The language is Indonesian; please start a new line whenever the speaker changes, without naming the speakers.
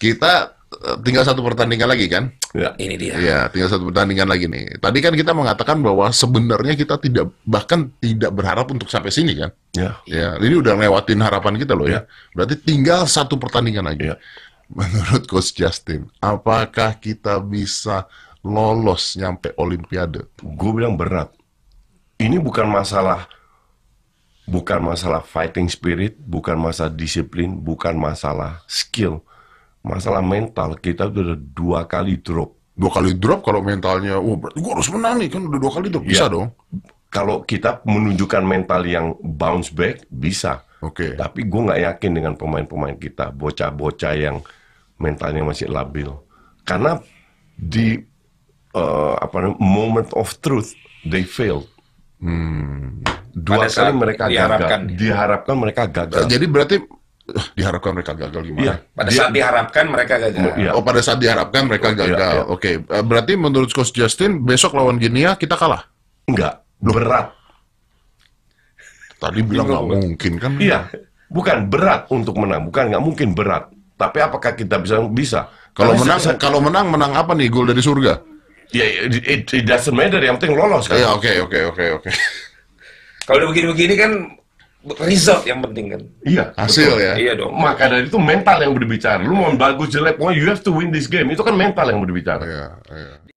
Kita eh, tinggal satu pertandingan lagi kan? Ya. Ini dia. ya tinggal satu pertandingan lagi nih. Tadi kan kita mengatakan bahwa sebenarnya kita tidak bahkan tidak berharap untuk sampai sini kan? Ya. Ya, ini udah lewatin harapan kita loh ya. ya. Berarti tinggal satu pertandingan lagi. Ya. Menurut Coach Justin, apakah kita bisa lolos
nyampe Olimpiade? Gue bilang berat. Ini bukan masalah bukan masalah fighting spirit, bukan masalah disiplin, bukan masalah skill masalah mental kita udah dua kali drop dua kali drop kalau mentalnya wah oh, berarti gue harus menang nih kan udah dua kali drop iya. bisa ya. dong kalau kita menunjukkan mental yang bounce back bisa oke okay. tapi gua nggak yakin dengan pemain-pemain kita bocah-bocah yang mentalnya masih labil karena di uh, apa namanya moment of truth they failed hmm. dua kali mereka diharapkan, gagal diharapkan mereka gagal jadi berarti diharapkan mereka gagal gimana? Ya, pada Dia, saat diharapkan mereka gagal.
Ya. Oh, pada saat diharapkan mereka iya, gagal. Ya, ya. Oke, okay. Eh, berarti menurut Coach
Justin besok lawan Guinea kita kalah? Enggak, berat. Tadi bilang nggak mungkin kan? Iya, bukan berat untuk menang, bukan nggak mungkin berat. Tapi apakah kita bisa bisa? Kalau menang, bisa, kalau menang menang apa nih? Gol dari surga? Ya, it, it doesn't matter. Yang penting lolos kan. Iya, oke,
okay, oke, okay, oke, okay, oke.
kalau begini-begini kan result yang penting kan. Iya, hasil ya. Iya dong. Maka dari itu mental yang berbicara. Lu mau bagus jelek, mau you have to win this game. Itu kan mental yang berbicara. Iya, iya.